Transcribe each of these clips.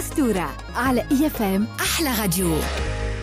أسطورة على إي اف ام أحلى راديو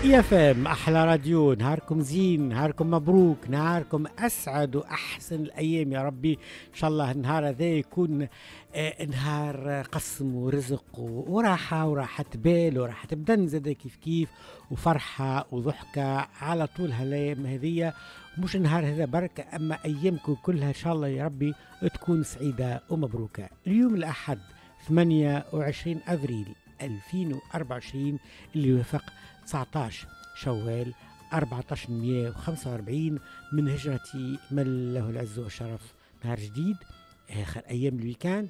إي اف ام أحلى راديو نهاركم زين نهاركم مبروك نهاركم أسعد وأحسن الأيام يا ربي إن شاء الله النهار هذا يكون آه، نهار قسم ورزق وراحة وراحة بال وراحة بدن زاد كيف كيف وفرحة وضحكة على طول هالأيام هذية مش النهار هذا بركة أما أيامكم كلها إن شاء الله يا ربي تكون سعيدة ومبروكة اليوم الأحد 28 أفريل 2024 اللي وافق 19 شوال 1445 من هجرة من له العز والشرف نهار جديد اخر ايام الويكاند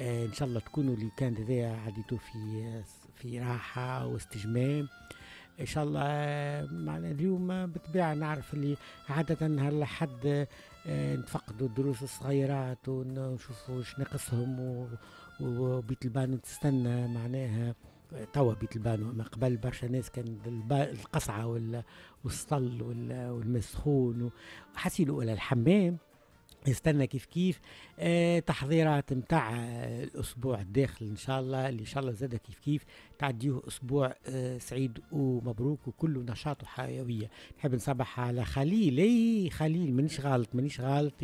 آه ان شاء الله تكونوا الويكاند هذايا عديتوا في في راحه واستجمام ان شاء الله آه، معنا اليوم بالطبيعه نعرف اللي عاده نهار الاحد آه، نتفقدوا الدروس الصغيرات ونشوفوا شنقصهم وبيت البانو تستنى معناها توا بيت البانو اما قبل برشا ناس كان القصعه والسطل والمسخون وحسيلوا الى الحمام يستنى كيف كيف آه تحضيرات نتاع آه، الاسبوع الداخل ان شاء الله اللي ان شاء الله زاد كيف كيف تعديه اسبوع آه سعيد ومبروك وكله نشاط وحيويه نحب نصبح على خليل اي خليل مانيش غلط مانيش غلط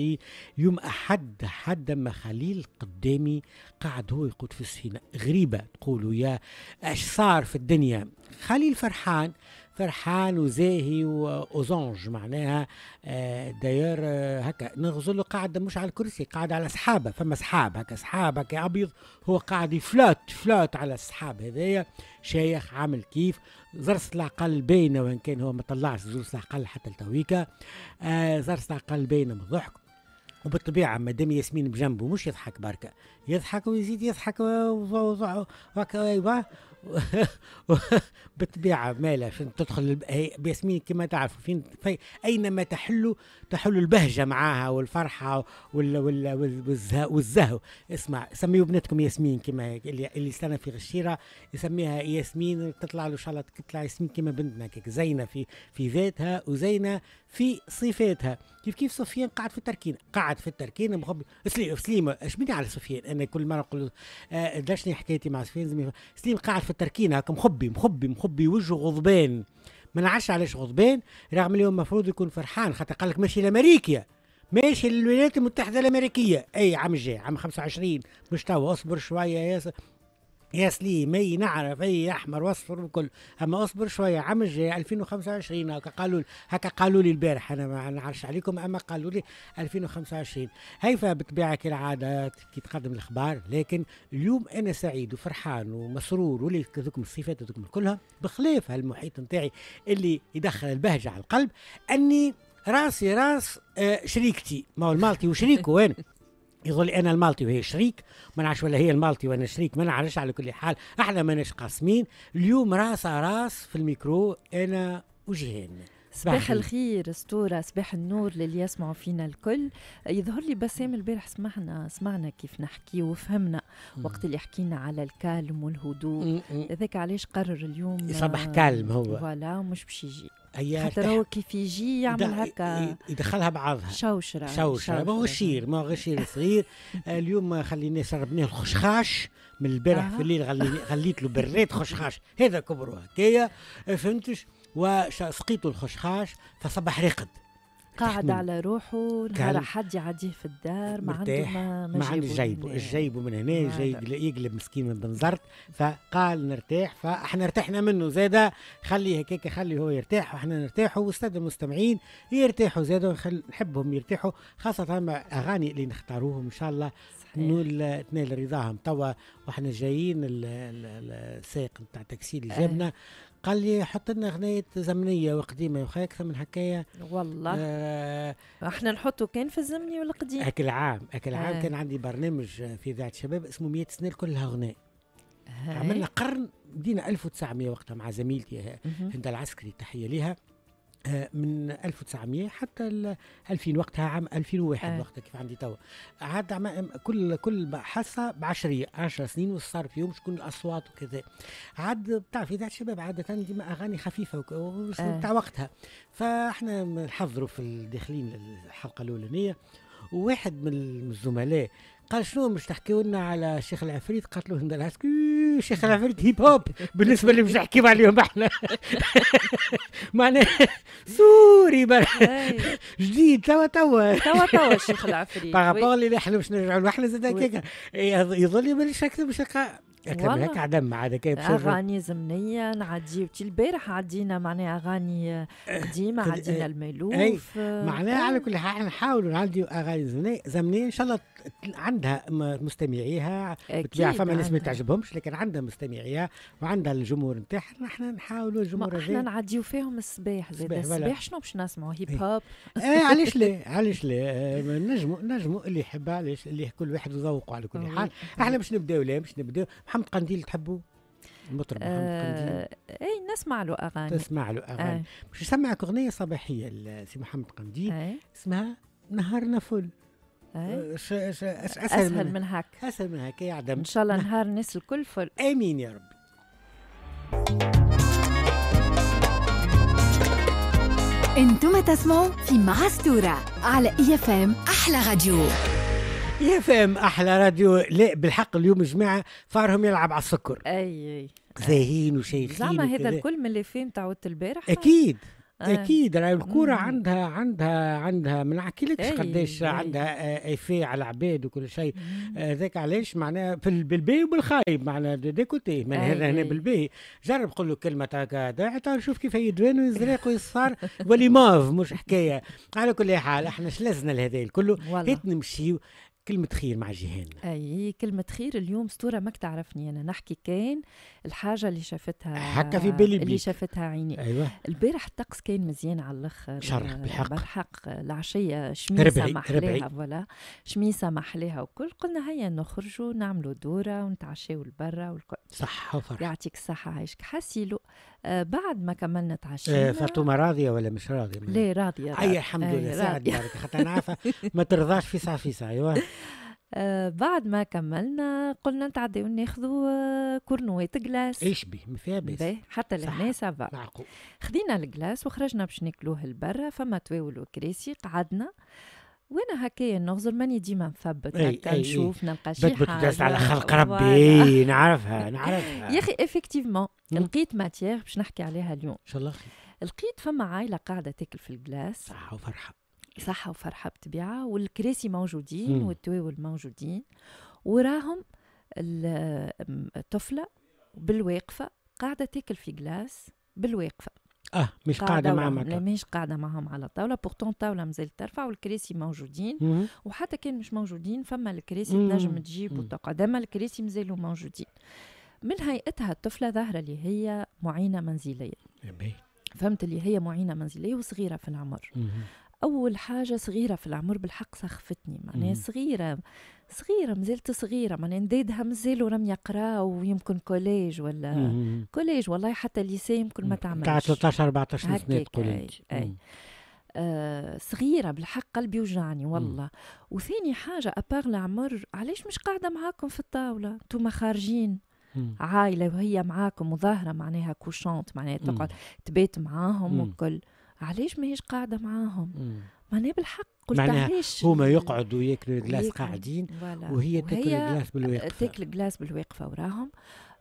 يوم احد حد ما خليل قدامي قاعد هو يقود في السفينه غريبه تقولوا يا اش صار في الدنيا خليل فرحان فرحان وزاهي واوزونج معناها آه، داير آه، هكا نغزل قاعد مش على الكرسي قاعد على صحابه فما صحاب هكا صحاب هكا ابيض هو قاعد يفلوت فلوت على الصحاب هذايا شيخ عامل كيف زرس العقل باينه وان كان هو ما طلعش زرس العقل حتى لتويكا آه، زرس العقل باينه من الضحك وبالطبيعة مادام ياسمين بجنبه مش يضحك بركة يضحك ويزيد يضحك وهكا بالطبيعه مالا عشان تدخل بياسمين كما تعرفوا فين اينما تحل تحل البهجه معاها والفرحه وال وال والزهو, والزهو اسمع سميوا بنتكم ياسمين كما اللي اللي استنى في غشيره يسميها ياسمين تطلع له ان شاء الله تطلع ياسمين كما بنتنا زينه في في ذاتها وزينه في صفاتها كيف كيف سفيان قاعد في التركينه قاعد في التركينه مخبي سليم سليم اش شبيني على سفيان انا كل مره نقول آه حكايتي مع سفيان سليم قاعد في التركينه هكا مخبي مخبي مخبي وجهه غضبان ما نعرفش علاش غضبان رغم اليوم المفروض يكون فرحان خاطر قال لك ماشي لامريكا ماشي للولايات المتحده الامريكيه اي عام الجاي عام 25 مش توا اصبر شويه ياسر يا سليم نعرف اي احمر واصفر وكل اما اصبر شويه عام الجاي 2025 هكا قالوا هكا قالوا لي البارح انا ما نعرفش عليكم اما قالوا لي 2025 هيفا بالطبيعه كالعاده كي تقدم الاخبار لكن اليوم انا سعيد وفرحان ومسرور ولي ذوكم الصفات ذوكم كلها بخلاف هالمحيط نتاعي اللي يدخل البهجه على القلب اني راسي راس آه، شريكتي ما هو المالتي وشريكه وين يظل انا المالطي وهي شريك ما نعرفش ولا هي المالطي وانا شريك ما نعرفش على كل حال احنا ماناش قاسمين اليوم راس راس في الميكرو انا وجهين صباح الخير اسطوره صباح النور للي يسمعوا فينا الكل يظهر لي بسام البارح سمعنا سمعنا كيف نحكي وفهمنا وقت اللي حكينا على الكالم والهدوء هذاك علاش قرر اليوم صباح كالم هو فوالا مش باش يجي هي خاطر هو كيف يجي يعمل هكا يدخلها بعضها شوشره شوشره ما هو شير ما هو صغير آه، اليوم خلينا سربناه الخشخاش من البارح في الليل غليت له بريت خشخاش هذا كبره هكايا فهمتش وسقيته الخشخاش فصبح رقد قاعد على روحه نهار حد يعديه في الدار ما عنده ما, ما عنده جيبه جيبه من هنا جاي يقلب مسكين من بنزرت فقال نرتاح فاحنا ارتحنا منه زاده خليه هكاك خلي هو يرتاح واحنا نرتاحوا واستاذ المستمعين يرتاحوا زاده نحبهم يرتاحوا خاصه مع اغاني اللي نختاروهم ان شاء الله نول تنال رضاهم توا واحنا جايين السائق نتاع التاكسي اللي جابنا إيه. قال لي حط لنا اغنيه زمنيه وقديمه وخا اكثر من حكايه والله آه احنا نحطه كان في الزمني والقديم اكل عام اكل عام آه. كان عندي برنامج في اذاعه الشباب اسمه 100 سنه كلها غناء عملنا قرن بدينا 1900 وقتها مع زميلتي هند العسكري تحيه ليها آه، من 1900 حتى 2000 وقتها عام 2001 آه. وقتها كيف عندي توا عاد كل كل حصه ب 10 10 سنين وصار فيهم شكون الاصوات وكذا عاد بتعرف اذاعه الشباب عاده ديما اغاني خفيفه آه. بتاع وقتها فاحنا نحضروا في الداخلين الحلقه الاولانيه وواحد من الزملاء قال شنو مش تحكيو لنا على شيخ العفريت قالت له هندر شيخ العفريت هيب هوب بالنسبه اللي مش نحكيو عليهم احنا معناه سوري جديد توا توا توا توا الشيخ العفريت باغابور اللي احنا مش نرجعوا احنا زاد هكاك يظل مانيش مش اكثر من هيك عدم عاد كيف اغاني زمنيه نعدي البارح عدينا معناها اغاني آه، قديمه عدينا آه، المالوف إيه، معناها على آه. كل حال نحاولوا نعديو اغاني زمنيه ان شاء الله عندها مستمعيها بالطبيعه فما ناس ما تعجبهمش لكن عندها مستمعيها وعندها الجمهور نتاعها نحن نحاولوا الجمهور احنا نعديو فيهم الصباح زاد الصباح شنو باش نسمعوا إيه. هيب هوب ايه علاش لا علاش لا نجموا نجموا اللي يحب علاش اللي كل واحد وذوقه على كل حال احنا باش نبداو لا باش نبداو محمد قنديل تحبوا المطرب محمد آه قنديل اي نسمع له اغاني تسمع له اغاني آه. باش نسمعك اغنيه صباحيه لسي محمد قنديل آه. اسمها نهارنا فل أي. آه. ش ش اسهل, أسهل من, من هك اسهل من هك يا عدم ان شاء الله نهار الناس الكل فل امين يا ربي انتم تسمعوا في مع ستورة على اي اف ام احلى راديو يا فهم احلى راديو لا بالحق اليوم جماعه فارهم يلعب على السكر اي اي زاهين وشيخين زعما هذا الكل من اللي فهم تعودت البارح اكيد آه. اكيد راهي الكوره عندها عندها عندها ما نحكيلكش قداش عندها آه، ايفي على العباد وكل شيء هذاك آه، علاش معناها بالباهي وبالخايب معناها دي كوتي من هنا هنا بالباهي جرب قول له كلمه هكا حتى شوف كيف يدوان ويزرق ويصفر ولي ماف مش حكايه على كل حال احنا شلزنا لهذا الكل نمشيو كلمة خير مع جيهان أي كلمة خير اليوم ستورة ما تعرفني أنا نحكي كان الحاجة اللي شافتها حكا في بالي اللي شافتها عيني أيوة البارح الطقس كان مزيان على الآخر شرح بالحق بالحق العشية شميسة محلاها فولا شميسة محلاها وكل قلنا هيا نخرجوا نعملوا دورة ونتعشاو لبرا والكل صحة وفرح يعطيك الصحة عايشك حسيلو آه، بعد ما كملنا تعشينا آه، فاطمه راضيه ولا مش راضيه؟ ليه راضيه اي الحمد آه، لله سعد بارك خاطر انا عارفه ما ترضاش في ساعة ايوه آه بعد ما كملنا قلنا نتعداو ناخذوا آه كورنوات جلاس ايش به ما فيها باس حتى لهنا سافا معقول خدينا الجلاس وخرجنا باش ناكلوه لبرا فما تواول وكراسي قعدنا آه وين هكايا نغزر ماني ديما نثبت هكا نشوف نلقى شي حاجه على خلق ربي نعرفها نعرفها يا اخي افكتيفمون لقيت ماتيير باش نحكي عليها اليوم ان شاء الله خير لقيت فما عائله قاعده تاكل في الجلاس صحه وفرحه صحه وفرحه بطبيعه والكراسي موجودين والتواول موجودين وراهم الطفله بالواقفه قاعده تاكل في جلاس بالواقفه اه مش قاعده معهم لا مش قاعده معهم على الطاوله بورتون الطاوله مازالت ترفع والكراسي موجودين وحتى كان مش موجودين فما الكراسي تنجم تجيب وتقعد اما الكراسي مازالوا موجودين من هيئتها الطفله ظاهره اللي هي معينه منزليه إيه، فهمت اللي هي معينه منزليه وصغيره في العمر اول حاجه صغيره في العمر بالحق سخفتني معناها صغيره صغيره مازلت صغيره معناها نديدها مازالوا راهم يقرا ويمكن كوليج ولا كوليج والله حتى ليسي يمكن ما تعملش تاع 13 14 سنه تقول اي, أي. آه صغيرة بالحق قلبي وجعني والله مم. وثاني حاجة أبار العمر علاش مش قاعدة معاكم في الطاولة انتم خارجين مم. عائلة وهي معاكم وظاهرة معناها كوشونت معناها تقعد تبات معاهم والكل علاش ماهيش قاعده معاهم معناها بالحق قلت معناها علاش هما يقعدوا ياكلوا الجلاس قاعدين وهي تاكل الجلاس بالواقفه تاكل الجلاس بالواقفه وراهم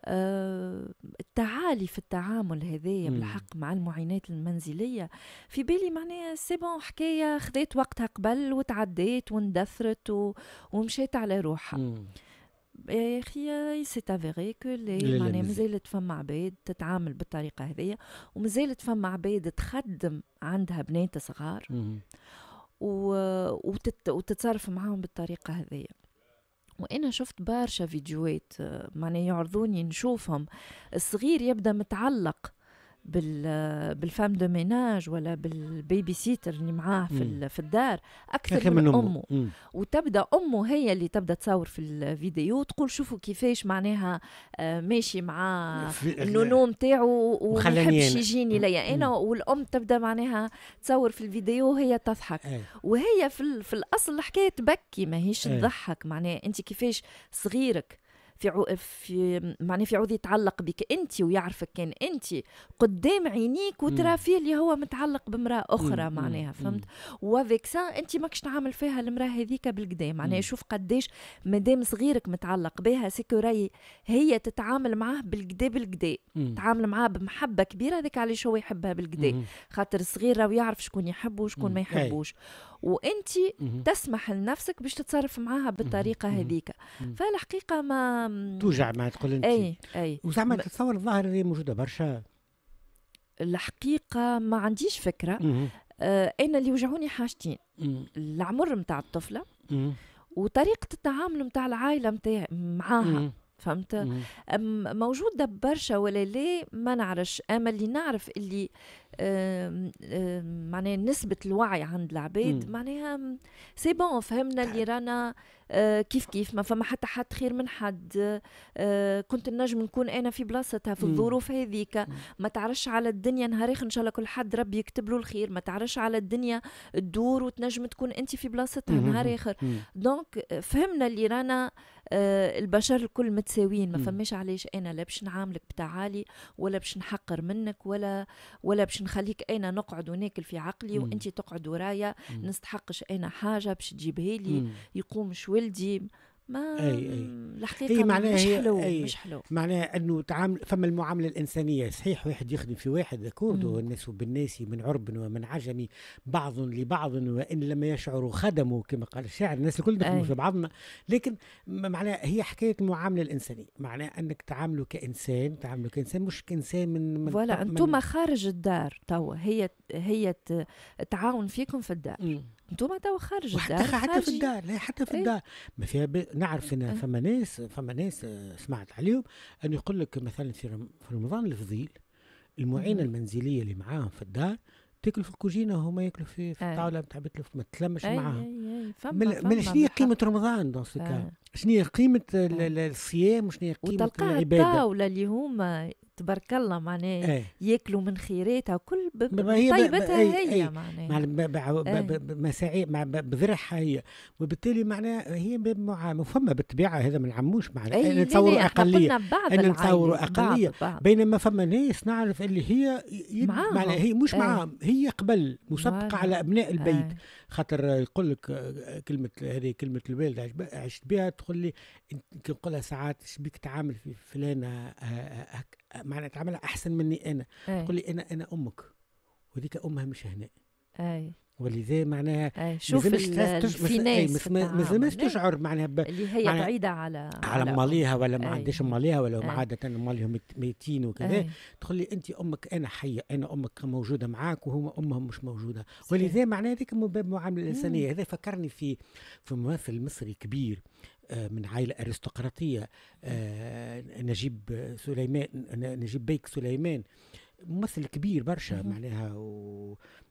آه التعالي في التعامل هذايا بالحق مع المعينات المنزليه في بالي معناها سي بون حكايه خذات وقتها قبل وتعديت واندثرت ومشيت على روحها مم. يا اخي سي افيري كو لي معناها مازالت فما عباد تتعامل بالطريقه هذيا ومازالت فما عباد تخدم عندها بنات صغار و... وتت... وتتصرف معاهم بالطريقه هذيا وانا شفت برشا فيديوهات معناها يعرضوني نشوفهم الصغير يبدا متعلق بال بالفام دو ميناج ولا بالبيبي سيتر اللي معاه في في الدار اكثر من, امه مم. وتبدا امه هي اللي تبدا تصور في الفيديو تقول شوفوا كيفاش معناها آه، ماشي مع النونو نتاعو وما يحبش يجيني ليا انا والام تبدا معناها تصور في الفيديو وهي تضحك إيه. وهي في, في الاصل الحكايه تبكي ماهيش إيه. تضحك معناها انت كيفاش صغيرك في عو... في معناه في عوض يتعلق بك انت ويعرفك كان انت قدام عينيك وترى فيه اللي هو متعلق بامراه اخرى معناها فهمت وافيك سا انت ماكش تعامل فيها المراه هذيك بالقدام معناها شوف قداش مادام صغيرك متعلق بها سيكوري هي تتعامل معاه بالقدا بالقدا تتعامل معاه بمحبه كبيره هذاك علاش هو يحبها بالقدا خاطر الصغير راهو يعرف شكون يحبه وشكون ما يحبوش وانت تسمح لنفسك باش تتصرف معاها بالطريقه هذيك فالحقيقه ما توجع ما تقول انت اي اي وزعما تتصور الظاهر هذه موجوده برشا الحقيقه ما عنديش فكره آه انا اللي وجعوني حاجتين العمر نتاع الطفله وطريقه التعامل نتاع العائله نتاعي معاها فهمت موجوده برشا ولا لا ما نعرفش اما اللي نعرف اللي معناها نسبة الوعي عند العباد معناها سي بون فهمنا اللي رانا آه، كيف كيف ما فما حتى حد خير من حد آه، كنت النجم نكون انا في بلاصتها في الظروف هذيك ما تعرفش على الدنيا نهار ان شاء الله كل حد ربي يكتب له الخير ما تعرفش على الدنيا تدور وتنجم تكون انت في بلاصتها نهار اخر دونك فهمنا اللي رانا آه، البشر الكل متساويين ما فماش علاش انا لا باش نعاملك بتعالي ولا باش نحقر منك ولا ولا باش باش نخليك انا نقعد وناكل في عقلي وانت تقعد ورايا نستحقش انا حاجه باش تجيبها لي يقومش ولدي ما اي اي الحقيقه هي معناها مش حلو أي مش حلو معناها انه تعامل فما المعامله الانسانيه صحيح واحد يخدم في واحد كورد والناس بالناس من عرب ومن عجمي بعض لبعض وان لم يشعروا خدموا كما قال الشاعر الناس الكل نخدموا في بعضنا لكن معناها هي حكايه المعامله الانسانيه معناها انك تعامله كانسان تعامله كانسان مش كانسان من من فوالا انتم خارج الدار توا هي هي تعاون فيكم في الدار مم. انتوما توا خارج الدار حتى حتى في الدار لا حتى في إيه. الدار ما فيها ب... نعرف إيه، ان إيه. فما ناس فما ناس آه، سمعت عليهم ان يقول لك مثلا في رمضان الفضيل المعينه المنزليه اللي معاهم في الدار تاكل في الكوجينه وهما ياكلوا في, في الطاوله نتاع بيت ما تلمش معاهم من شنو قيمه رمضان دون شنو هي قيمه إيه. الصيام وشنو هي قيمه العباده الطاوله اللي هما تبارك الله معناه ايه. ياكلوا من خيراتها وكل بطيبتها هي, هي بمساعي بذرعها هي وبالتالي معناها هي بمعامل فما بالطبيعه هذا ما نعموش معناها ايه, إيه، نتصوروا اقليه انا نتصوروا اقليه بينما فما ناس نعرف اللي هي معناها هي مش ايه. معاهم هي قبل مسبقه على ابناء البيت ايه. خاطر يقول لك آه، كلمه هذه كلمه الوالده عشت بها تقول لي يمكن نقولها ساعات بيك تعامل في فلانه آه، آه، معناها تعاملها احسن مني انا أي. تقول لي انا انا امك وديك امها مش هنا اي ولذا معناها شوف الفينيس ما تشعر معناها ب... اللي هي معناها بعيده على على ماليها ولا ما عندهاش ماليها ولا ما عاده ماليهم ميتين وكذا تقول لي انت امك انا حيه انا امك موجوده معاك وهما امهم مش موجوده ولذا معناها هذيك من باب المعامله الانسانيه هذا فكرني في في ممثل مصري كبير آه، من عائلة أرستقراطية آه، نجيب سليمان نجيب بيك سليمان ممثل كبير برشا معناها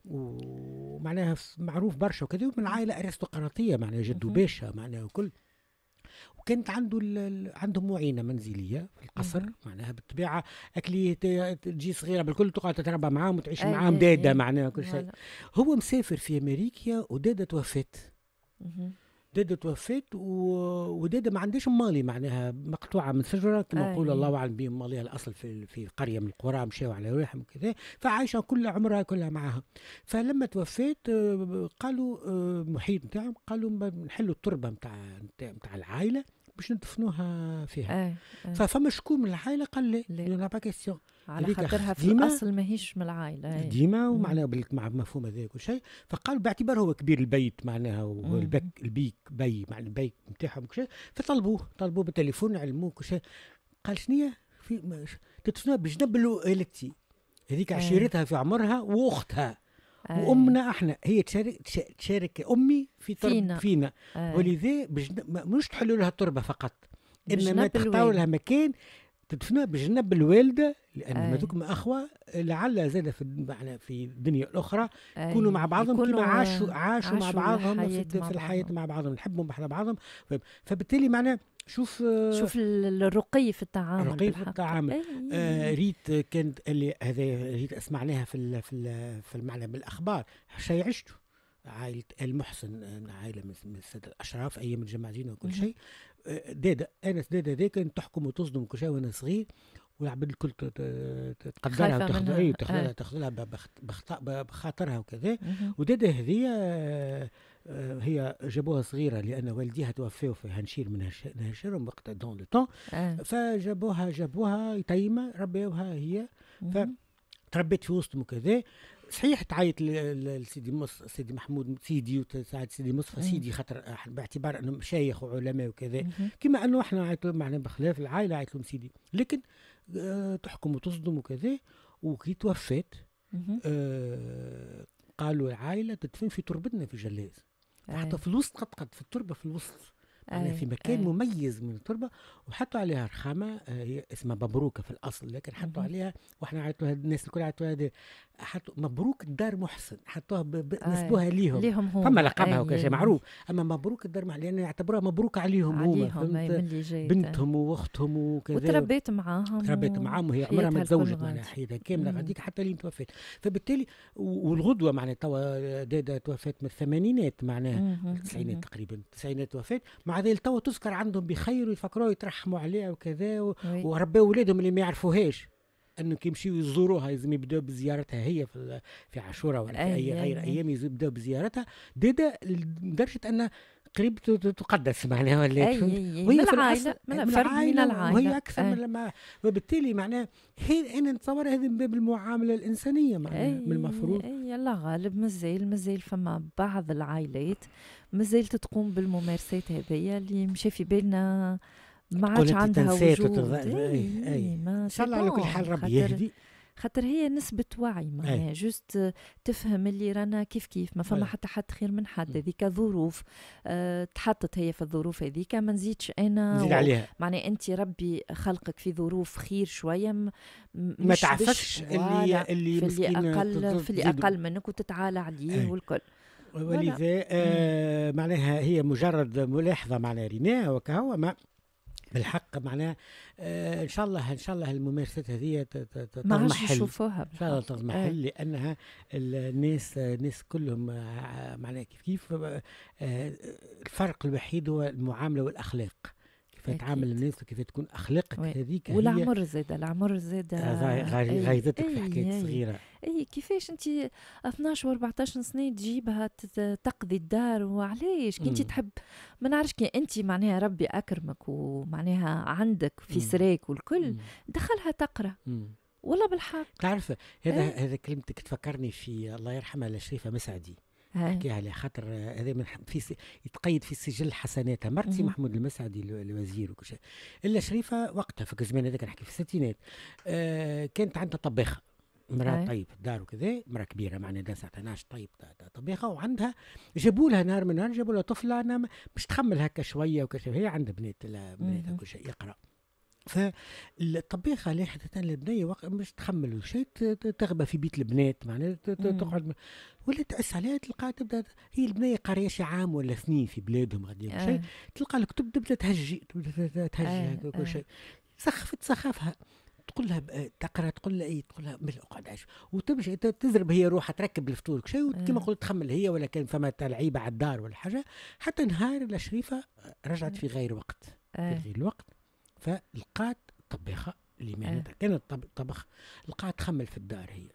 ومعناها معروف برشا وكذا من عائلة أرستقراطية معناها جدو باشا معناها وكل وكانت عنده عندهم معينه منزليه في القصر معناها بالطبيعه اكليه تجي صغيره بالكل تقعد تتربى معاهم وتعيش أيه معاهم داده معناها كل شيء هو مسافر في امريكا وداده توفت ديدا توفيت و... وديدا ما عندهاش مالي معناها مقطوعه من شجره كما يقول الله اعلم بهم ماليها الاصل في في قريه من القرى مشاو على روحهم كذا فعايشه كل عمرها كلها معاها فلما توفيت آه، قالوا آه، محيط نتاعهم قالوا نحلوا التربه نتاع نتاع العائله باش ندفنوها فيها أي. آه، أي. ففما شكون من العائله قال لي لا با كيستيون على خاطرها في الاصل ماهيش من العائله ديما إيه. ومعناها مع مفهوم هذا كل شيء فقال باعتبار هو كبير البيت معناها والبك البيك بي مع البيك نتاعهم كل شيء فطلبوه طلبوه بالتليفون علموه كل شيء قال شنو في تتسنى بجنب الوالدتي هذيك إيه. عشيرتها في عمرها واختها أي. وامنا احنا هي تشارك تشارك امي في ترب فينا, فينا. إيه. ولذا مش تحلوا لها التربه فقط انما تختاروا لها مكان تدفنها بجنب الوالده لان ما تكم اخوه لعل زاد في معنا يعني في الدنيا الاخرى يكونوا مع بعضهم كما عاشوا عاشوا مع بعضهم في, في الحياه مع بعضهم نحبهم احنا بعضهم طيب، فبالتالي معناه شوف شوف الرقي في التعامل الرقي في التعامل أيه. آه ريت كانت اللي هذا ريت اسمعناها في الـ في الـ في المعنى بالاخبار شيء عشته عائلة المحسن آه، عائلة من السادة الأشراف أيام الجماعيين وكل شيء آه، دادا أنس دادا ذاك كانت تحكم وتصدم كل شيء وأنا صغير والعباد الكل تقدرها وتخذلها اي تاخذها آه. تاخذها بخاطرها وكذا ودادا هذيا آه، هي جابوها صغيره لان والديها توفوا في هنشير من هنشير وقت دون لو طون فجابوها جابوها يتيمه ربيوها هي فتربيت في وسطهم وكذا صحيح تعيط لسيدي مص سيدي محمود سيدي وساعات سيدي مصطفى إيه. سيدي خاطر آه، باعتبار انهم مشايخ وعلماء وكذا كما انه احنا عيطوا معنا بخلاف العائله عيطوا سيدي لكن آه، تحكم وتصدم وكذا وكي توفات آه، قالوا العائله تدفن في تربتنا في جلاز حتى في الوسط قد قد في التربه في الوسط أيه. في مكان أيه. مميز من التربه وحطوا عليها رخامه آه، هي اسمها مبروكه في الاصل لكن حطوا عليها واحنا عيطوها الناس الكل عيطوها حطوا مبروك الدار محسن حطوها نسبوها ليهم ليهم هم فما لقبها أيه. شيء معروف اما مبروك الدار محسن لان يعتبروها مبروكة عليهم, عليهم هما بنتهم واختهم وكذا وتربيت معاهم تربيت معاهم وهي عمرها ما تزوجت معناها حيدة كامله غاديك حتى لين توفت فبالتالي والغدوه معناها توا دادا توفت من الثمانينات معناها التسعينات تقريبا التسعينات توفيت مع عذيل توا تذكر عندهم بخير ويفكروا يترحموا عليها وكذا و... وربوا ولادهم اللي ما يعرفوهاش كي يمشيو يزوروها لازم يبداو بزيارتها هي في في عاشوراء ولا في اي غير ايام يبداو بزيارتها ديدا لدرجه ان قريبته تقدس معناها ولا أي وهي من العائله من من العائله وهي اكثر أي. من لما وبالتالي معناها هي انا نتصور هذا من باب المعامله الانسانيه معناها من المفروض اي لا غالب مازال مازال فما بعض العائلات مازال تقوم بالممارسات هذيا اللي مشى في بالنا ما عادش عندها وجود اي اي ان شاء الله على كل حال ربي يهدي خاطر هي نسبه وعي إيه. معناها جوست تفهم اللي رانا كيف كيف ما فما إيه. حتى حد خير من حد هذيك ظروف أه تحطت هي في الظروف هذيك ما نزيدش انا نزيد عليها معناها انت ربي خلقك في ظروف خير شويه م... ما تعفكش اللي اللي, في اللي اقل في اللي اقل منك وتتعالى عليه إيه. والكل ولذا آه معناها هي مجرد ملاحظه معناها ريناها وكهو ما بالحق معناه آه ان شاء الله ان شاء الله الممارسات هذه تضمحل ان شاء الله تضمحل إيه. آه. لانها الناس الناس كلهم آه، معناه كيف كيف آه،, آه الفرق الوحيد هو المعامله والاخلاق كيف تعامل الناس وكيف تكون اخلاقك هذيك والعمر زاد العمر زاد آه، غايزتك في حكايات صغيره اي كيفاش انت 12 و14 سنه تجيبها تقضي الدار وعلاش كي انت تحب ما نعرفش كي انت معناها ربي اكرمك ومعناها عندك في سراك والكل دخلها تقرا والله بالحق تعرف هذا هذا كلمتك تفكرني في الله يرحمها الشريفه مسعدي نحكي عليه خاطر هذا من في يتقيد في سجل حسناتها مرتي محمود المسعدي الوزير وكل شيء الا شريفه وقتها في الزمان هذاك نحكي في الستينات آه كانت عندها طباخه مرأة طيب الدار وكذا مرأة كبيرة معنا ناس ناش طيب طبيخة وعندها جابوا لها نهار من نهار جابوا لها طفلة أنا نعم، باش تخمل هكا شوية وكذا هي عندها بنات بنات كل شيء يقرأ فالطبيخة اللي حتى البنيه واقع مش تخمل شيء تغبى في بيت البنات معناها تقعد ولا تأس عليها تلقى تبدا هي البنيه قاريه شي عام ولا اثنين في بلادهم غادي آه. شيء تلقى الكتب تبدا تهجي تبدا تهجي آه. كل آه. شيء سخفت سخافها تقول لها تقرا تقول لها اي تقول لها اقعد عايش وتمشي تزرب هي روحها تركب الفطور شيء وكما آه. قلت تخمل هي ولا كان فما لعيبه على الدار ولا حاجه حتى نهار الشريفه رجعت آه. في غير وقت في غير الوقت فلقات طباخه اللي آه. معناتها كانت طبخ لقات خمل في الدار هي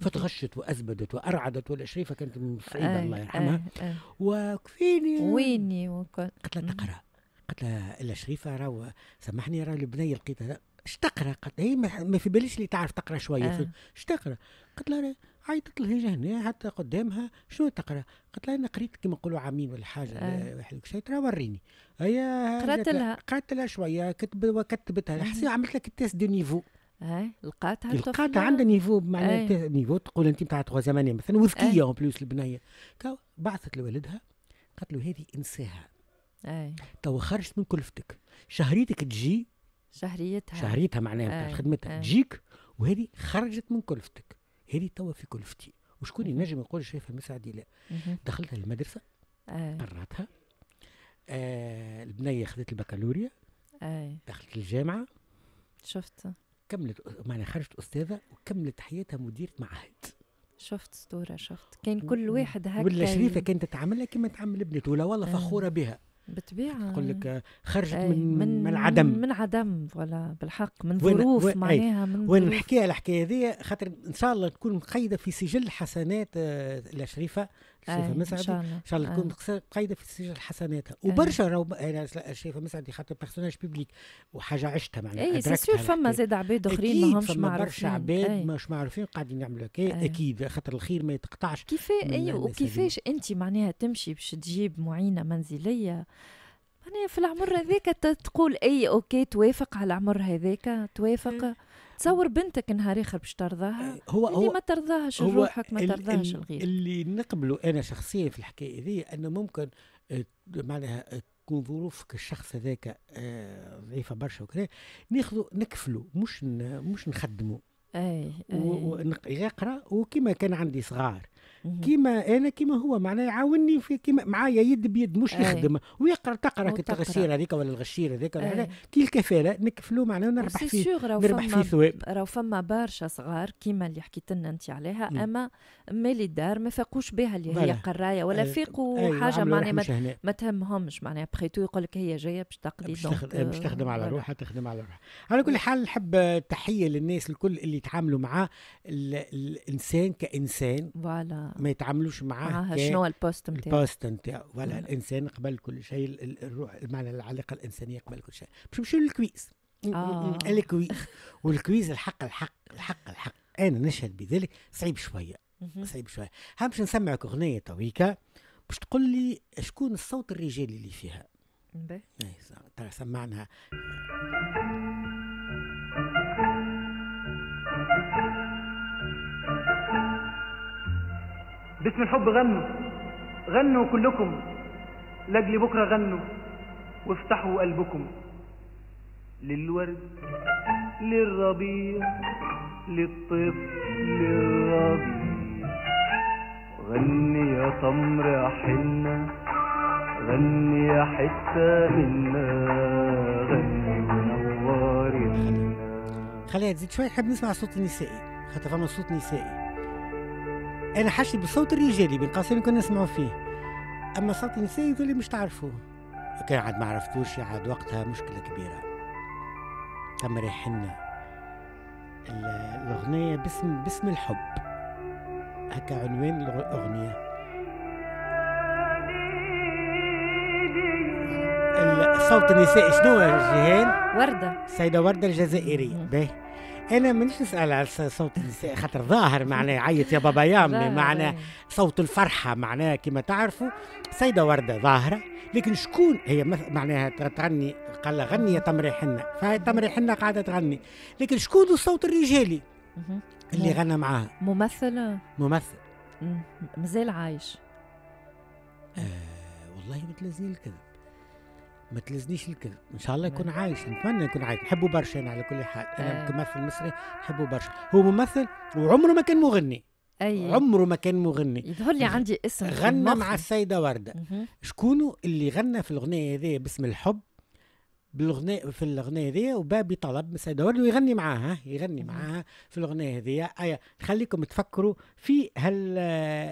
فتغشت وازبدت وارعدت ولا كانت من صعيبه آه الله يرحمها آه آه وكفيني ويني وكل قلت لها تقرا قلت لها الا شريفه راهو سامحني راه البنيه لقيتها اش تقرا؟ قالت هي ما في باليش اللي تعرف تقرا شويه آه. اش تقرا؟ قلت لها عيطت لها هنا حتى قدامها شنو تقرا؟ قالت لها انا قريت كما نقولوا عامين ولا حاجه آه. واحد شيء ترى وريني هي قرات لها قرات لها شويه كتب وكتبتها آه. حسيت عملت لك التيست دو نيفو اي آه، لقاتها لقاتها عندها نيفو معناها آه. نيفو تقول انت نتاع تخوازيام مثلا وذكيه اون بلوس البنيه بعثت لوالدها قالت له هذه انساها اي تو خرجت من كلفتك شهريتك تجي شهريتها شهريتها معناها خدمتها تجيك وهذه خرجت من كلفتك هذه توا في كلفتي وشكون ينجم يقول شايفها مساعدي لا دخلتها المدرسه آه. قراتها آه البنيه خذت البكالوريا آه. دخلت الجامعه شفت كملت معناها خرجت استاذه وكملت حياتها مديره معهد شفت ستورة شفت كان كل واحد هكا ولا شريفة كانت تعملها كما تعامل ابنته ولا والله آه. فخورة بها بالطبيعه تقول لك آه، خرجت إيه، من, من من عدم من عدم ولا بالحق من ظروف وين معناها من وين نحكيها الحكايه هذه خاطر ان شاء الله تكون مقيده في سجل حسنات الشريفه آه، الشيخه مسعد ان شاء الله ان شاء الله تكون قايده في سجل حسناتها وبرشا رو مسعدي خاطر بيرسوناج بيبليك وحاجه عشتها معناها اي سي فما زاد عباد اخرين ما همش معروفين برشا عباد مش معروفين قاعدين يعملوا هكا اكيد خاطر الخير ما يتقطعش كيفاش اي وكيفاش انت معناها تمشي باش تجيب معينه منزليه معناها في العمر هذاك تقول اي اوكي توافق على العمر هذاك توافق أه. تصور بنتك نهار اخر باش ترضاها إيه، هو هو ما ترضاهاش روحك ما ترضاهاش الغير اللي نقبله انا شخصيا في الحكايه ذي انه ممكن آه، معناها آه، تكون ظروفك الشخص هذاك آه، ضعيفه برشا وكذا ناخذه نكفلوا مش مش نخدموا اي, أي. ويقرا وكما كان عندي صغار كيما انا كيما هو معناه يعاوني في كيما معايا يد بيد مش أي. يخدم ويقرا تقرا الغشير هذيك ولا الغشير هذاك ولا هذا كي الكفاله نكفلو معناه oh, ونربح فيه نربح فيه ثواب راهو فما برشا صغار كيما اللي حكيت لنا انت عليها م. اما مالي الدار ما فاقوش بها اللي هي قرايه ولا فيقوا حاجه معناها ما, تهمهمش تهمهمش معناها تو يقول لك هي جايه باش تقضي باش تخدم على euh, روحها تخدم على روحها على كل حال نحب تحيه للناس الكل اللي يتعاملوا مع الانسان كانسان فوالا ولا ما يتعاملوش معاها شنو البوست نتاعو البوست نتاعو ولا الانسان قبل كل شيء الروح معنى العلاقه الانسانيه قبل كل شيء باش نمشيو للكويس آه. الكويز والكويز الحق الحق الحق الحق انا نشهد بذلك صعيب شويه صعيب شويه هم باش نسمعك اغنيه تويكا باش تقول لي شكون الصوت الرجالي اللي فيها إيه، ترى سمعناها باسم الحب غنوا غنوا كلكم لاجل بكرة غنوا وافتحوا قلبكم للورد للربيع للطفل الربيع غني يا تمر حنة غني يا حتة منا غني ونور خليها تزيد شوية نحب نسمع صوت نسائي خاطر فما صوت نسائي انا حاشي بصوت الرجالي بن قاسم كنا نسمعوا فيه اما صوت النساء يقول لي مش تعرفوه كان عاد ما عرفتوش عاد وقتها مشكله كبيره تم ريحنا الاغنيه باسم باسم الحب هكا عنوان الاغنيه صوت النساء شنو جيهان؟ ورده السيده ورده الجزائريه باهي انا مانيش نسال على صوت النساء خاطر ظاهر معناه عيط يا بابا يامي معناه صوت الفرحه معناه كما تعرفوا سيده ورده ظاهره لكن شكون هي معناها تغني قال غني يا تمريحنا فهي تمريحنا قاعده تغني لكن شكون الصوت الرجالي اللي غنى معاها ممثله ممثل مازال عايش آه والله مثل زين الكذب ما تلزنيش الكذب ان شاء الله يكون عايش نتمنى يكون عايش نحبه برشا انا على كل حال انا آه. كممثل مصري نحبه برشا هو ممثل وعمره ما كان مغني أي. عمره ما كان مغني يظهر لي عندي اسم غنى مع السيده ورده شكونه اللي غنى في الاغنيه هذه باسم الحب بالغناء في الاغنيه هذيا وبابي طلب سيد ورد ويغني معاها يغني معاها في الاغنيه هذيا ايا خليكم تفكروا في هال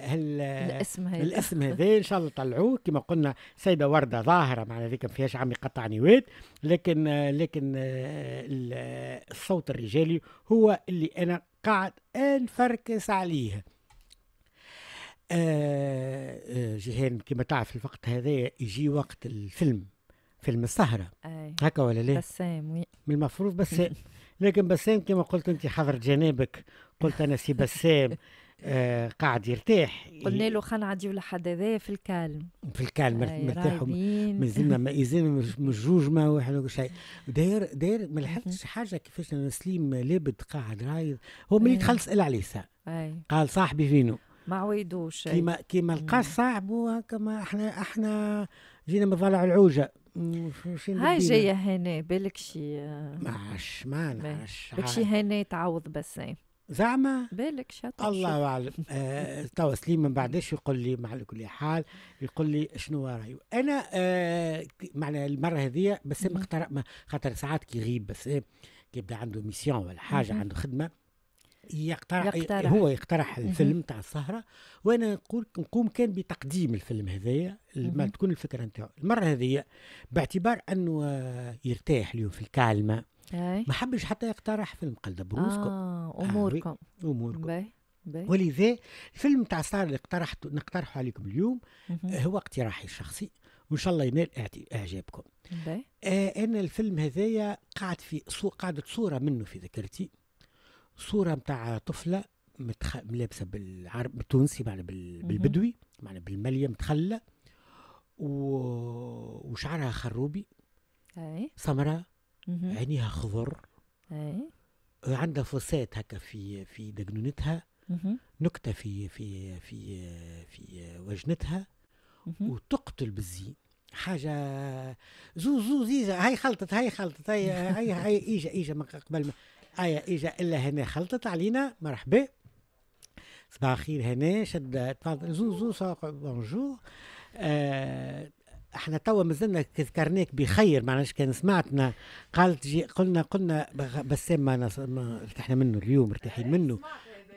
هال الاسم هذا الاسم هذا ان شاء الله طلعوه كما قلنا سيده ورده ظاهره معنى ذيك ما فيهاش عم يقطعني ويد لكن لكن الصوت الرجالي هو اللي انا قاعد انفركس عليه آه، آه، جيهان كما تعرف الوقت هذا يجي وقت الفيلم فيلم السهرة أي. هكا ولا ليه؟ بسام وي من المفروض بسام لكن بسام كما قلت أنت حضر جنابك قلت أنا سي بسام آه قاعد يرتاح قلنا له خلينا نعديو لحد هذايا في الكالم في الكالم مرتاح مازلنا ما يزين مش جوج ما واحد ولا شيء داير داير ما لحقتش حاجه كيفاش انا سليم لابد قاعد رايد هو ملي تخلص سال عليه قال صاحبي فينو ما عويدوش كيما كيما لقى صاحبه هكا ما احنا احنا جينا من ضلع العوجه هاي جاية هنا بالك شي معش آه، ما نعرفش بالك شي هنا تعوض بس زعما بالك شاطر طيب، الله اعلم آه توا سليم من بعدش يقول لي مع كل حال يقول لي شنو رايه انا آه معناها المره هذه بسام ما خاطر ساعات كي يغيب بسام إيه، كيبدا عنده ميسيون ولا حاجه عنده خدمه يقترح, يقترح هو يقترح الفيلم تاع السهره وانا نقول نقوم كان بتقديم الفيلم هذايا ما تكون الفكره نتاعو المره هذه باعتبار انه يرتاح اليوم في الكالمه أي. ما حبش حتى يقترح فيلم قال آه، رؤوسكم آه، اموركم آه، اموركم بي ولذا الفيلم تاع السهره اللي اقترحته نقترحه عليكم اليوم مه. آه، هو اقتراحي الشخصي وان شاء الله ينال اعجابكم آه انا الفيلم هذايا قعد في قعدت صوره منه في ذاكرتي صوره نتاع طفله متخ... لابسه بالعرب بالتونسي معنا بال... بالبدوي معنا بالمليه متخلى و... وشعرها خروبي اي سمراء عينيها خضر اي عندها فوسات هكا في في دقنونتها نكته في في في في وجنتها وتقتل بالزين حاجه زو زو زيزه هاي خلطت هاي خلطت هاي هاي هاي ايجا ايجا من قبل ما ايا اجا الا هنا خلطت علينا مرحبا صباح الخير هنا شد تفضل زو زو ساق بونجور آه، احنا توا مازلنا ذكرناك بخير معناش كان سمعتنا قالت جي قلنا قلنا بسام ما ارتحنا منه اليوم مرتاحين منه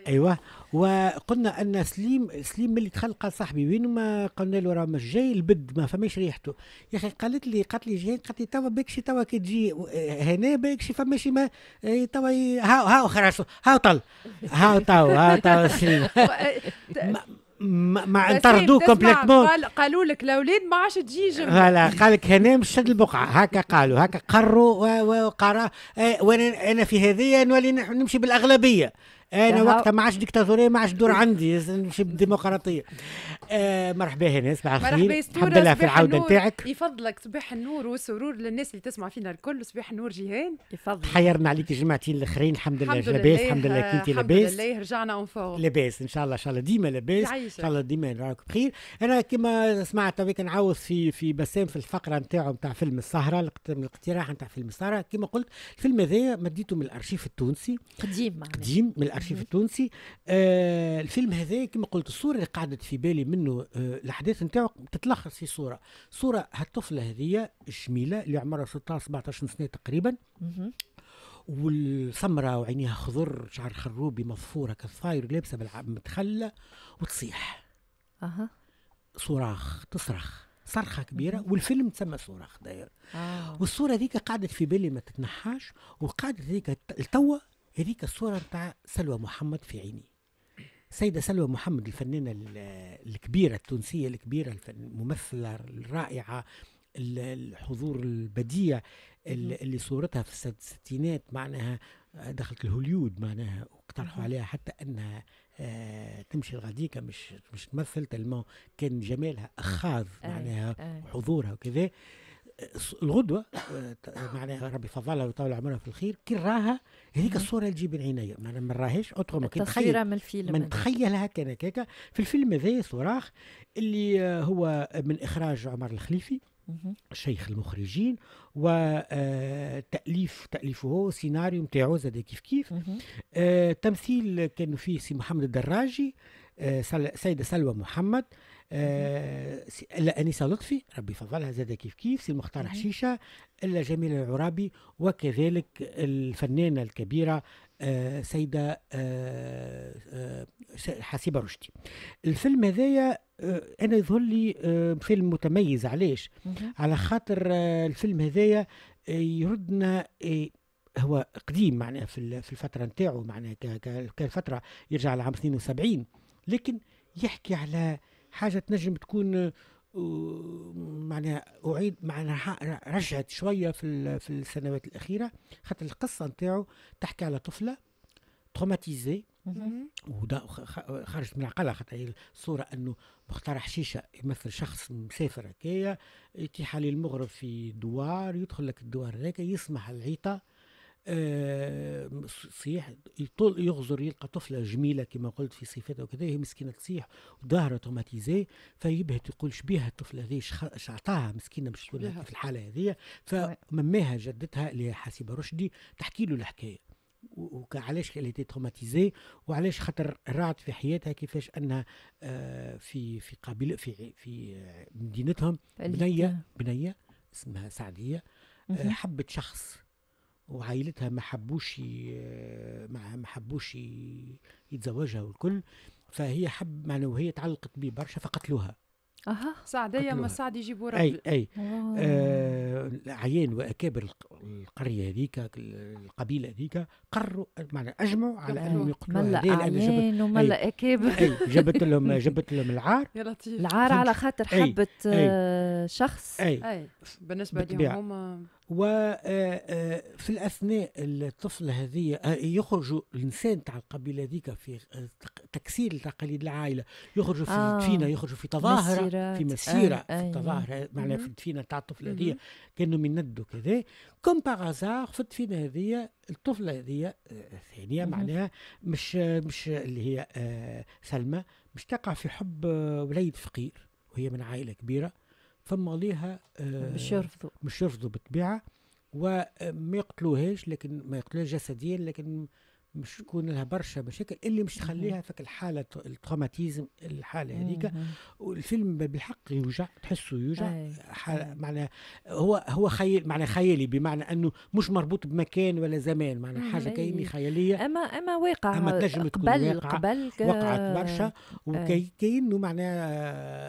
ايوه وقلنا ان سليم سليم اللي دخل قال صاحبي وين ما قلنا له راه مش جاي البد ما فماش ريحته يا اخي قالت لي قالت لي جاي قالت لي توا بكشي توا كي تجي هنا بكشي فماش ما توا هاو هاو خرج هاو طل هاو طاو هاو طاو سليم ما انطردوه كومبليتمون قال قالوا لك الاولاد ما عادش تجي جمله لا قال لك هنا مش شد البقعه هكا قالوا هكا قروا وقرا وانا انا في هذه نولي نمشي بالاغلبيه انا وقتها ما عادش ديكتاتوريه ما عادش دور عندي نمشي بالديمقراطيه آه مرحبا هنا صباح الخير الحمد لله في العوده نتاعك يفضلك صباح النور والسرور للناس اللي تسمع فينا الكل صباح النور جيهان يفضل حيرنا عليك الجمعتين الاخرين الحمد لله لاباس الحمد لله كنت لاباس الحمد لله رجعنا اون فور لاباس ان شاء الله ان شاء الله ديما لاباس ان شاء الله ديما نراك بخير انا كما سمعت هذاك نعوض في في بسام في الفقره نتاعو نتاع فيلم السهره الاقتراح نتاع فيلم السهره كما قلت الفيلم هذايا مديته من الارشيف التونسي قديم قديم من الارشيف التونسي آه الفيلم هذا كما قلت الصوره اللي قعدت في بالي منه آه الاحداث نتاعو تتلخص في صوره صوره هالطفله هذه الجميله اللي عمرها 16 17 سنه تقريبا والسمرة وعينيها خضر شعر خروبي مظفورة كالثاير لابسة متخلة وتصيح أها صراخ تصرخ صرخة كبيرة والفيلم تسمى صراخ داير آه. والصورة ذيك قعدت في بالي ما تتنحاش وقعدت ذيك التوى هذيك الصوره نتاع سلوى محمد في عيني سيدة سلوى محمد الفنانة الكبيرة التونسية الكبيرة الممثلة الرائعة الحضور البديع اللي صورتها في الستينات معناها آه، دخلت الهوليود معناها واقترحوا عليها حتى انها آه، تمشي الغديكه مش مش تمثل تلمو كان جمالها اخاذ معناها حضورها وكذا الغدوه آه، معناها ربي فضلها ويطول عمرها في الخير كي راها هذيك الصوره اللي تجيب عينيا معناها ما نراهاش اطرم كي تخيل من الفيلم نتخيلها كان هكاكا في الفيلم هذايا صراخ اللي آه، هو من اخراج عمر الخليفي شيخ المخرجين وتاليف آه، تاليفه سيناريو نتاعو زاد كيف كيف تمثيل كان فيه سي محمد الدراجي سيده سلوى محمد آه الا انسه لطفي ربي فضلها زاد كيف كيف سي مختار حشيشه الا جميله العرابي وكذلك الفنانه الكبيره آه سيده آه, آه،, آه، حسيبه رشدي الفيلم هذايا آه، انا يظهر لي فيلم متميز علاش على خاطر الفيلم هذايا يردنا هو قديم معناها في الفتره نتاعو معناها فتره يرجع لعام 72 لكن يحكي على حاجه تنجم تكون آه، معناها اعيد معناها رجعت شويه في في السنوات الاخيره خاطر القصه نتاعو تحكي على طفله تروماتيزي خرجت من عقلها خاطر الصوره انه مختار حشيشه يمثل شخص مسافر هكايا يتيح عليه المغرب في دوار يدخل لك الدوار هذاك يسمح العيطه آه، صيح طول يغزر يلقى طفله جميله كما قلت في صفاتها وكذا هي مسكينه تصيح وظهرها توماتيزي فيبهت يقول شبيها الطفله هذه اش عطاها مسكينه باش تكون في الحاله هذه فمماها جدتها اللي هي حاسبه رشدي تحكي له الحكايه وعلاش اللي تروماتيزي وعلاش خاطر رعت في حياتها كيفاش انها آه، في في قبيله في في مدينتهم بنيه بنيه اسمها سعديه آه، حبت شخص وعائلتها ما حبوش ما حبوش يتزوجها والكل فهي حب معنى وهي تعلقت بيه برشا فقتلوها اها سعدية ما سعد يجيبوا ربي اي اي آه عيان واكابر القريه هذيك القبيله هذيك قروا معنى اجمعوا على انهم يقتلوا ملا عيان وملا اكابر اي جبت لهم جبت لهم العار يا لطيف العار على خاطر حبت أي. آه، شخص اي, أي. بالنسبه لهم هما وفي آه، آه، الاثناء الطفله هذه يخرج الانسان تاع القبيله هذيك في تكسير تقاليد العائله يخرجوا في آه. يخرجوا في تظاهره مسيرات. في آه، مسيره آه. في تظاهره أيوة. آه. معناها في الدفينه تاع الطفل هذه كانوا يندوا كذا كوم باغ في الدفينه هذه الطفله هذه آه، الثانيه معناها مش مش اللي هي آه، سلمى مش تقع في حب وليد فقير وهي من عائله كبيره فما ليها مش يرفضوا مش يرفضوا بالطبيعه وما يقتلوهاش لكن ما يقتلوهاش جسديا لكن مش تكون لها برشا مشاكل اللي مش تخليها فك الحاله التروماتيزم الحاله هذيك والفيلم بالحق يوجع تحسه يوجع معنى هو هو خيال معنى خيالي بمعنى انه مش مربوط بمكان ولا زمان معنى حاجه كاينه خياليه اما اما واقع اما تنجم تكون قبل واقع قبل وقعت برشا وكاينه معنى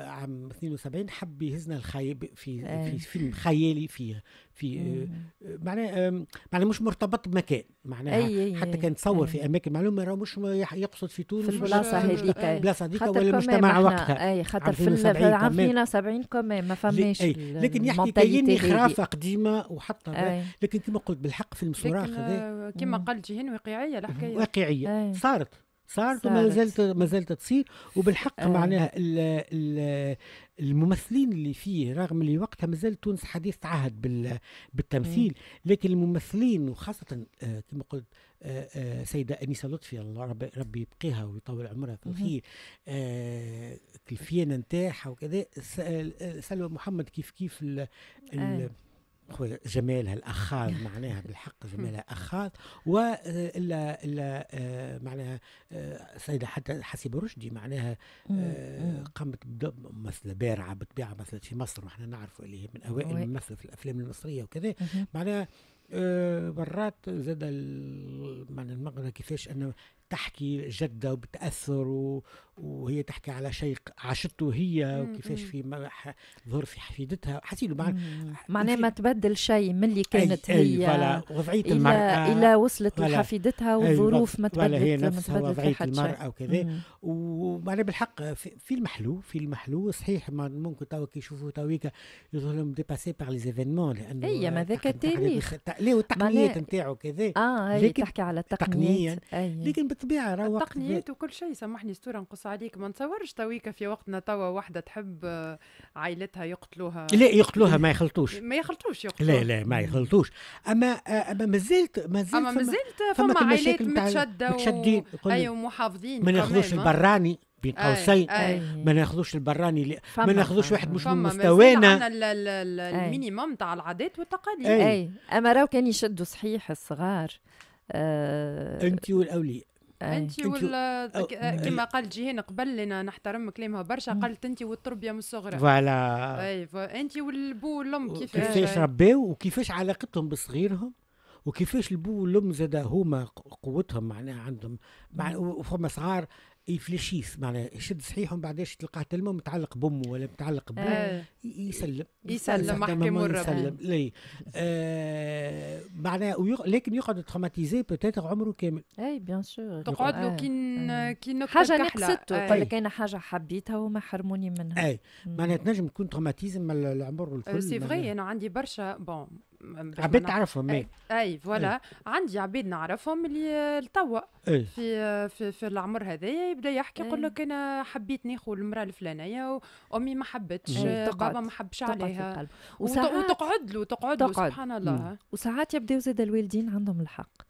عام 72 حب يهزنا الخيال في في فيلم خيالي فيه في آه، آه، معناه معناه مش مرتبط بمكان معناها أي حتى كان تصور في اماكن معلومه راه مش يقصد في تونس آه، في البلاصه هذيك البلاصه هذيك ولا المجتمع وقتها اي خاطر في العام 72 كمان ما فماش لكن يحكي كاين خرافه قديمه وحتى لكن كما قلت بالحق في الصراخ كما قلت جيهان واقعيه الحكايه واقعيه صارت صارت وما زالت ما زالت تصير وبالحق آه. معناها الـ الـ الممثلين اللي فيه رغم اللي وقتها ما زالت تونس حديث عهد بالتمثيل إيه. لكن الممثلين وخاصه آه كما قلت آه, آه، سيده انيسه لطفي الله ربي, ربي يبقيها ويطول عمرها في الخير آه الفيانه نتاعها وكذا آه، سلوى محمد كيف كيف الـ آه. إيه. جمالها الاخاذ نعم. معناها بالحق جمالها اخاذ والا آه، الا آه، معناها السيده آه، حتى حسيب رشدي معناها قامت ممثله بارعه بالطبيعه مثلت في مصر واحنا نعرفوا اللي هي من اوائل الممثله في الافلام المصريه وكذا معناها مرات زاد معنى كيفاش انه تحكي جده وبتاثر وهي تحكي على شيء عاشته هي وكيفاش في ظهر في حفيدتها حسيت مع معناه ما تبدل شيء من اللي كانت أي هي أي وضعيه إلى المراه الى وصلت لحفيدتها والظروف ما تبدلت هي نفسها وضعيه المراه وكذا ومعناه بالحق في المحلو في المحلو صحيح ممكن توا كي يشوفوا تويكا يظهر لهم ديباسي باغ لي زيفينمون لانه اي ما ذاك التاريخ لا والتقنيات نتاعو كذا اه هي تحكي على التقنيات تقنيا لكن بالطبيعه راهو التقنيات وكل شيء سامحني ستوره نقص عليك ما نتصورش تويكا في وقتنا توا وحده تحب آه، عائلتها يقتلوها لا يقتلوها ما يخلطوش ما يخلطوش يقتلوها لا لا ما يخلطوش اما آه، اما مازلت مازلت اما مازالت فما, فما عائلات متشده متشدين و... ايوه محافظين ما ناخذوش البراني بين قوسين ما ناخذوش البراني ما ناخذوش واحد مش من مستوانا المينيموم تاع العادات والتقاليد اي اما راهو كان يشدوا صحيح الصغار آه انت والاولياء انت ولا آه، كما قال جيهان قبل لنا نحترم كلامها برشا قالت انت والتربيه من الصغرى فوالا اي انت والبو والام كيفاش كيفاش رباو وكيفاش علاقتهم بصغيرهم وكيفاش البو والام زاد هما قوتهم معناها عندهم مع فما صغار يفلشيس معناها يشد صحيحهم بعداش تلقاه تلمه متعلق بامه ولا متعلق بامه آه. يسلم يسلم محكي مره يسلم لي آه معناها ويق... لكن يقعد تروماتيزي بوتيتر عمره كامل اي بيان سور تقعد له آه، كي آه. كي حاجه نقصته آه. قال لك انا حاجه حبيتها وما حرموني منها اي معناها تنجم تكون تروماتيزم العمر الكل سي فغي انا عندي برشا بون عباد تعرفهم اي, إيه. أي فوالا إيه. عندي عباد نعرفهم اللي لتوا إيه. في, في في العمر هذايا يبدا يحكي يقول لك انا حبيت ناخذ المراه الفلانيه وامي ما حبتش بابا ما حبش عليها وتقعد له تقعد له سبحان الله وساعات يبداو زاد الوالدين عندهم الحق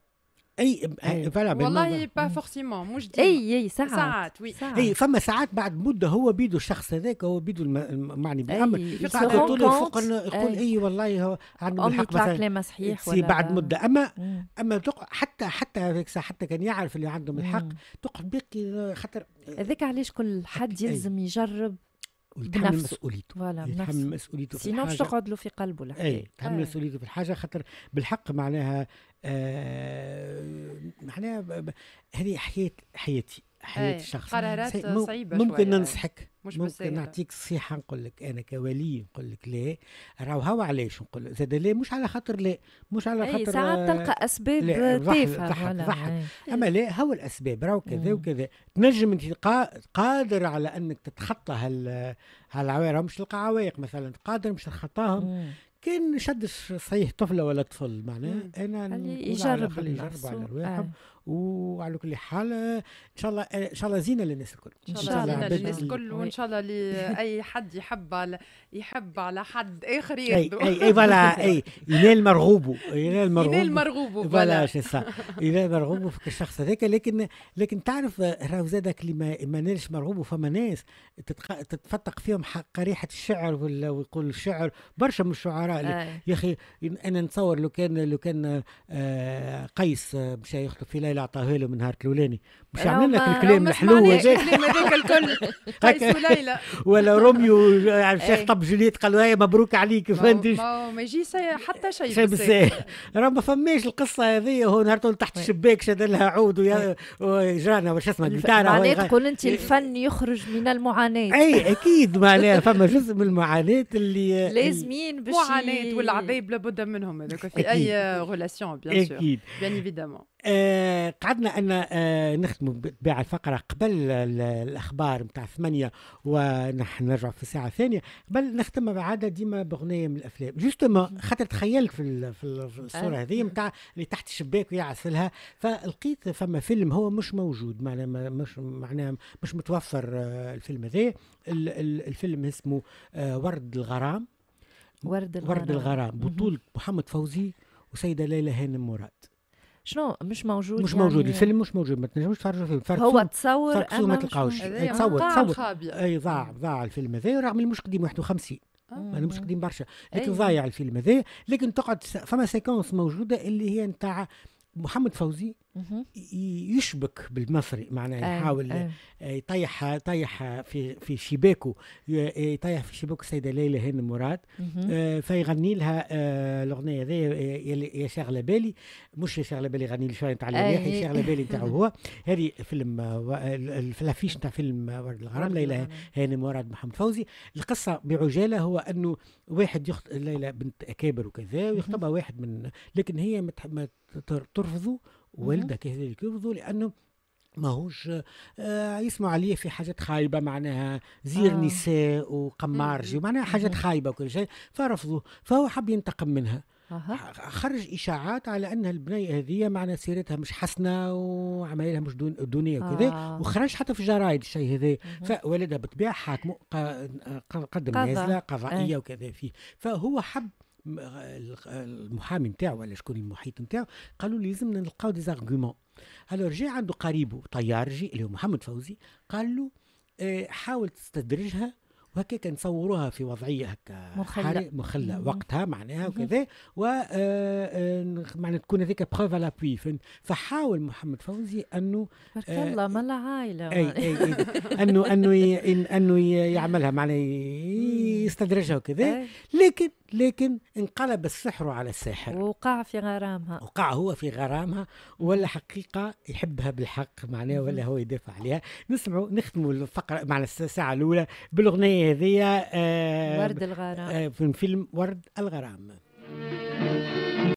اي, فعلا والله با فورسيمون مش اي اي ساعات ساعات وي ساعات. اي فما ساعات بعد مده هو بيدو الشخص هذاك هو بيدو المعني بالامر بعد طول الفوق يقول اي والله هو عنده الحق مثلا كلامه صحيح ولا بعد مده اما اما حتى حتى حتى حتى كان يعرف اللي عندهم الحق تقعد باقي آه، خاطر آه، هذاك علاش كل حد يلزم يجرب ويتحمل مسؤوليته فوالا يتحمل مسؤوليته سينو باش تقعد له في قلبه الحكايه اي يتحمل مسؤوليته في الحاجه خاطر بالحق معناها آه، معناها هذه حكايه حياتي حياتي الشخصيه قرارات صعيبه ممكن ننصحك مش ممكن بسيطة. نعطيك صيحة نقول لك أنا كولي نقول لك لا راهو هو علاش نقول لك زاد لا مش على خاطر لا مش على خاطر أي ساعات تلقى أسباب تافهة تضحك أما لا هو الأسباب راهو كذا وكذا تنجم أنت قادر على أنك تتخطى هال هالعوائق مش تلقى عوائق مثلا قادر مش تتخطاهم كان شدش صحيح طفله ولا طفل معناه انا يجرب على على الواحد آه. وعلى كل حال ان شاء الله ان شاء الله زينه للناس الكل ان شاء الله زينه للناس الكل وان شاء الله لاي حد يحب على يحب على حد اخر يرضو اي اي فوالا اي ينال مرغوبه ينال مرغوبه ينال مرغوبه فوالا سي سا ينال مرغوبه في الشخص هذاك لكن لكن تعرف راهو زادك اللي ما نالش مرغوبه فما ناس تتفتق فيهم قريحه الشعر ويقول الشعر برشا من الشعراء يا اخي انا نتصور لو كان لو كان آه، قيس آه، مشى يخطب في اللي عطاه له من نهار الاولاني مش عاملين لك الكلام الحلو هذاك الكل قيس وليلى ولا روميو الشيخ يعني إيه. طب جوليت قال له إيه، مبروك عليك فهمت ما يجي حتى شيء راه ما فماش القصه هذه هو نهار تحت إيه. الشباك شد لها عود وجرانا وش اسمها جيتارا معناها تقول انت الفن يخرج من المعاناه اي اكيد معناها فما جزء من المعاناه اللي لازمين باش المعاناه والعذاب لابد منهم هذوك في اي غولاسيون بيان سور بيان ايفيدامون آه قعدنا أن آه نختم بها الفقرة قبل الأخبار نتاع ثمانية ونحن نرجع في الساعة الثانية قبل نختم بعادة ديما بغنية من الأفلام جوستومون خاطر تخيلت في, في, الصورة آه. هذه نتاع اللي تحت الشباك ويعسلها فلقيت فما فيلم هو مش موجود معناه مش معناه مش متوفر آه، الفيلم هذا الفيلم اسمه آه، ورد الغرام ورد الغرام ورد الغرام بطولة محمد فوزي وسيدة ليلى هانم مراد شنو مش موجود مش موجود يعني الفيلم مش موجود ما تنجموش تفرجوا فيه فرق هو تصور فرق ما تلقاوش أيوة. تصور تصور اي ضاع أمم. ضاع الفيلم هذا رغم مش قديم 51 انا مش قديم برشا لكن ضايع الفيلم هذا لكن تقعد فما سيكونس موجوده اللي هي نتاع محمد فوزي يشبك بالمصري معناه يحاول آه، يطيح طيح في في شباكه آه، يطيح في شباكه السيده ليلى هند مراد آه، فيغني لها الاغنيه هذه يا شغله بالي مش يا شغله بالي غني لي شويه نتاع يا شغله بالي نتاعو هو هذه فيلم في الافيش نتاع فيلم ورد الغرام ليلى هاني مراد محمد فوزي القصه بعجاله هو انه واحد يخط ليلى بنت اكابر وكذا ويخطبها واحد من لكن هي ما ترفضه والده كذلك يرفضوا لانه ماهوش آه يسمع عليه في حاجات خايبه معناها زير آه. نساء وقمارجي معناها حاجات خايبه وكل شيء فرفضوا فهو حب ينتقم منها خرج اشاعات على ان البنيه هذه معنا سيرتها مش حسنه وعمايلها مش دون دونيه وكذا آه. وخرج حتى في الجرايد الشيء هذا فولدها بالطبيعه حاكم قدم نازله قضائيه إيه. وكذا فيه فهو حب المحامي نتاعو ولا شكون المحيط نتاعو قالوا لي لازمنا نلقاو دي زارغومون الو جا عنده قريبه طيار جي اللي هو محمد فوزي قال له آه، حاول تستدرجها وهكاك نصوروها في وضعيه هكا مخلى مخلى وقتها معناها وكذا و آه، آه، معناها تكون هذيك بروف على بوي فحاول محمد فوزي انه بارك آه، الله ما عائله اي اي, أي انه انه انه يعملها معناها يستدرجها وكذا لكن لكن انقلب السحر على الساحر وقع في غرامها وقع هو في غرامها ولا حقيقة يحبها بالحق معناها ولا هو يدافع عليها نسمعوا نختموا الفقرة مع الساعة الأولى بالأغنية هذه آه ورد الغرام آه، في فيلم ورد الغرام